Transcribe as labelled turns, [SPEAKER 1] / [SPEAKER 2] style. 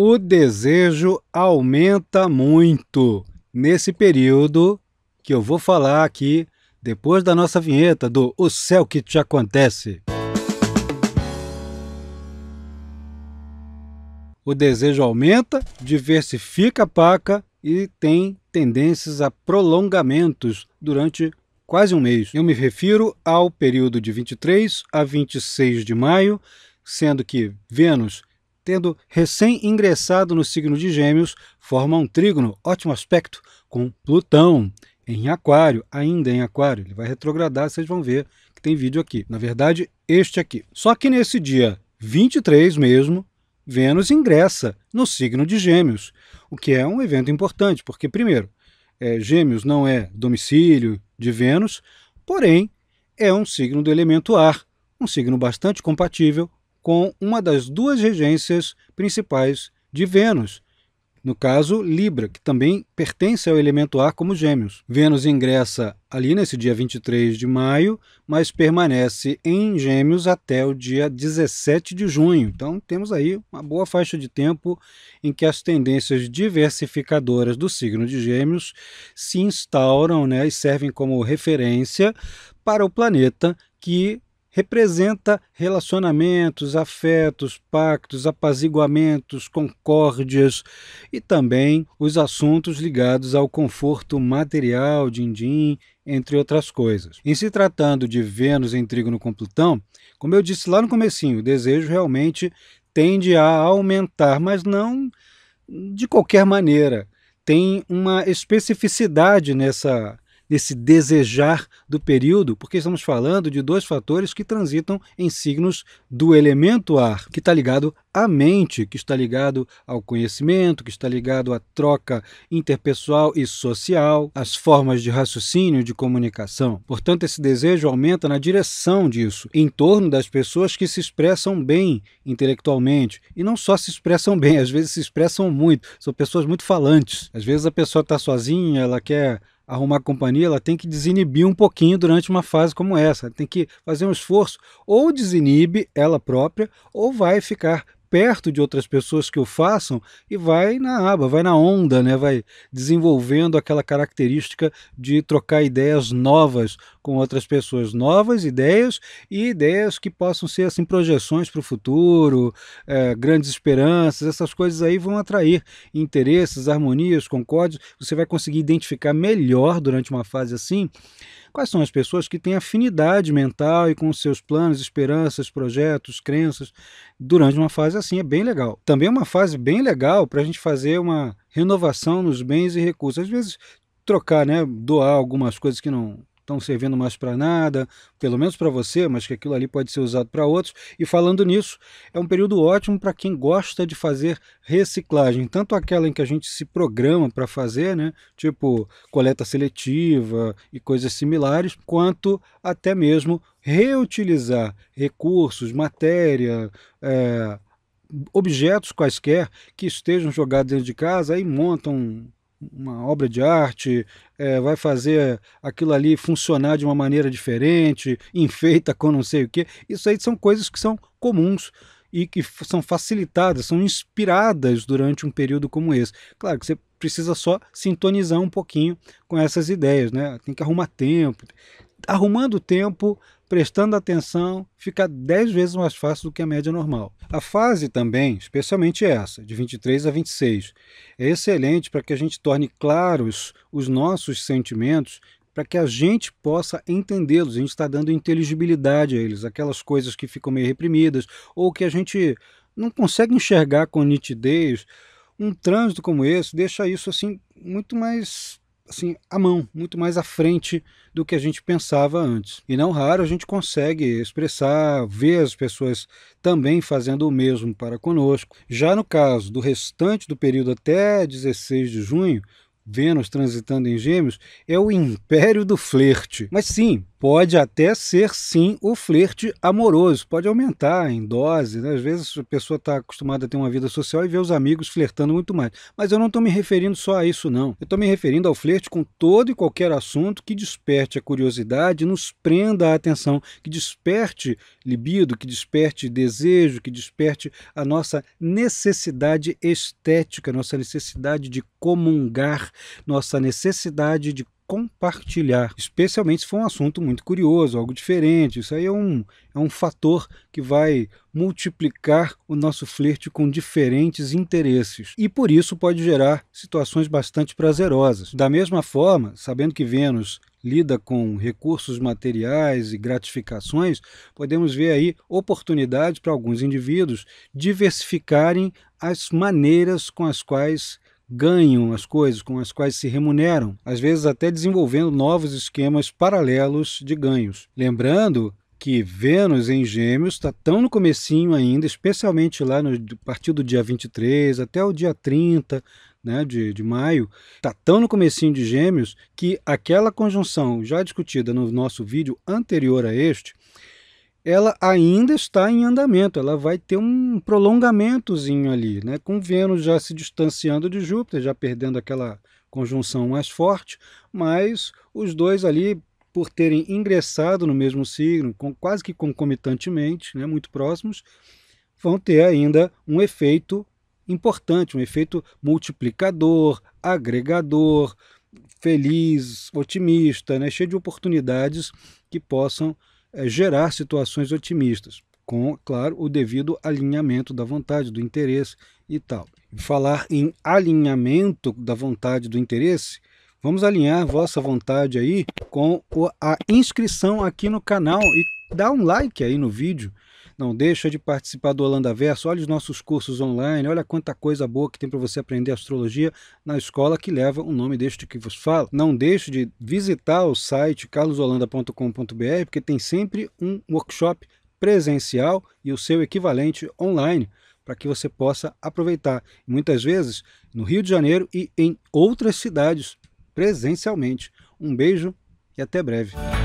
[SPEAKER 1] o desejo aumenta muito nesse período que eu vou falar aqui depois da nossa vinheta do O Céu que Te Acontece. O desejo aumenta, diversifica a paca e tem tendências a prolongamentos durante quase um mês. Eu me refiro ao período de 23 a 26 de maio, sendo que Vênus tendo recém-ingressado no signo de Gêmeos, forma um trígono, ótimo aspecto, com Plutão em Aquário, ainda em Aquário. Ele vai retrogradar, vocês vão ver que tem vídeo aqui. Na verdade, este aqui. Só que nesse dia 23 mesmo, Vênus ingressa no signo de Gêmeos, o que é um evento importante, porque, primeiro, é, Gêmeos não é domicílio de Vênus, porém, é um signo do elemento ar, um signo bastante compatível com uma das duas regências principais de Vênus, no caso, Libra, que também pertence ao elemento ar como gêmeos. Vênus ingressa ali nesse dia 23 de maio, mas permanece em gêmeos até o dia 17 de junho. Então temos aí uma boa faixa de tempo em que as tendências diversificadoras do signo de gêmeos se instauram né, e servem como referência para o planeta que representa relacionamentos, afetos, pactos, apaziguamentos, concórdias e também os assuntos ligados ao conforto material, din-din, entre outras coisas. Em se tratando de Vênus em trígono com Plutão, como eu disse lá no comecinho, o desejo realmente tende a aumentar, mas não de qualquer maneira. Tem uma especificidade nessa desse desejar do período, porque estamos falando de dois fatores que transitam em signos do elemento ar, que está ligado à mente, que está ligado ao conhecimento, que está ligado à troca interpessoal e social, às formas de raciocínio e de comunicação. Portanto, esse desejo aumenta na direção disso, em torno das pessoas que se expressam bem intelectualmente. E não só se expressam bem, às vezes se expressam muito. São pessoas muito falantes. Às vezes a pessoa está sozinha, ela quer arrumar companhia, ela tem que desinibir um pouquinho durante uma fase como essa. tem que fazer um esforço, ou desinibe ela própria, ou vai ficar perto de outras pessoas que o façam e vai na aba, vai na onda, né? vai desenvolvendo aquela característica de trocar ideias novas com outras pessoas, novas ideias e ideias que possam ser assim projeções para o futuro, é, grandes esperanças, essas coisas aí vão atrair interesses, harmonias, concórdias, você vai conseguir identificar melhor durante uma fase assim quais são as pessoas que têm afinidade mental e com seus planos, esperanças, projetos, crenças durante uma fase assim, é bem legal. Também é uma fase bem legal para a gente fazer uma renovação nos bens e recursos. Às vezes, trocar, né? Doar algumas coisas que não estão servindo mais para nada, pelo menos para você, mas que aquilo ali pode ser usado para outros. E falando nisso, é um período ótimo para quem gosta de fazer reciclagem, tanto aquela em que a gente se programa para fazer, né, tipo coleta seletiva e coisas similares, quanto até mesmo reutilizar recursos, matéria, é, objetos quaisquer que estejam jogados dentro de casa, aí montam uma obra de arte, é, vai fazer aquilo ali funcionar de uma maneira diferente, enfeita com não sei o que. Isso aí são coisas que são comuns e que são facilitadas, são inspiradas durante um período como esse. Claro que você precisa só sintonizar um pouquinho com essas ideias, né? Tem que arrumar tempo, arrumando tempo, prestando atenção, fica 10 vezes mais fácil do que a média normal. A fase também, especialmente essa, de 23 a 26, é excelente para que a gente torne claros os nossos sentimentos, para que a gente possa entendê-los. A gente está dando inteligibilidade a eles, aquelas coisas que ficam meio reprimidas ou que a gente não consegue enxergar com nitidez. Um trânsito como esse deixa isso assim muito mais assim à mão, muito mais à frente do que a gente pensava antes. E não raro a gente consegue expressar, ver as pessoas também fazendo o mesmo para conosco. Já no caso do restante do período até 16 de junho, Vênus transitando em Gêmeos é o império do flerte. Mas sim, pode até ser sim o flerte amoroso, pode aumentar em dose. Né? Às vezes a pessoa está acostumada a ter uma vida social e vê os amigos flertando muito mais. Mas eu não estou me referindo só a isso, não. Eu estou me referindo ao flerte com todo e qualquer assunto que desperte a curiosidade, nos prenda a atenção, que desperte libido, que desperte desejo, que desperte a nossa necessidade estética, nossa necessidade de comungar, nossa necessidade de compartilhar, especialmente se for um assunto muito curioso, algo diferente. Isso aí é um, é um fator que vai multiplicar o nosso flerte com diferentes interesses e por isso pode gerar situações bastante prazerosas. Da mesma forma, sabendo que Vênus lida com recursos materiais e gratificações, podemos ver aí oportunidades para alguns indivíduos diversificarem as maneiras com as quais ganham as coisas, com as quais se remuneram, às vezes até desenvolvendo novos esquemas paralelos de ganhos. Lembrando que Vênus em Gêmeos está tão no comecinho ainda, especialmente lá no a partir do dia 23 até o dia 30 né, de, de maio, está tão no comecinho de Gêmeos que aquela conjunção já discutida no nosso vídeo anterior a este, ela ainda está em andamento, ela vai ter um prolongamentozinho ali, né? com Vênus já se distanciando de Júpiter, já perdendo aquela conjunção mais forte, mas os dois ali, por terem ingressado no mesmo signo, com, quase que concomitantemente, né? muito próximos, vão ter ainda um efeito importante, um efeito multiplicador, agregador, feliz, otimista, né? cheio de oportunidades que possam é gerar situações otimistas, com, claro, o devido alinhamento da vontade, do interesse e tal. Falar em alinhamento da vontade, do interesse, vamos alinhar vossa vontade aí com a inscrição aqui no canal e dar um like aí no vídeo não deixa de participar do Holanda Verso, olha os nossos cursos online, olha quanta coisa boa que tem para você aprender astrologia na escola que leva o nome deste que vos fala. Não deixe de visitar o site carlosolanda.com.br, porque tem sempre um workshop presencial e o seu equivalente online para que você possa aproveitar. Muitas vezes no Rio de Janeiro e em outras cidades presencialmente. Um beijo e até breve.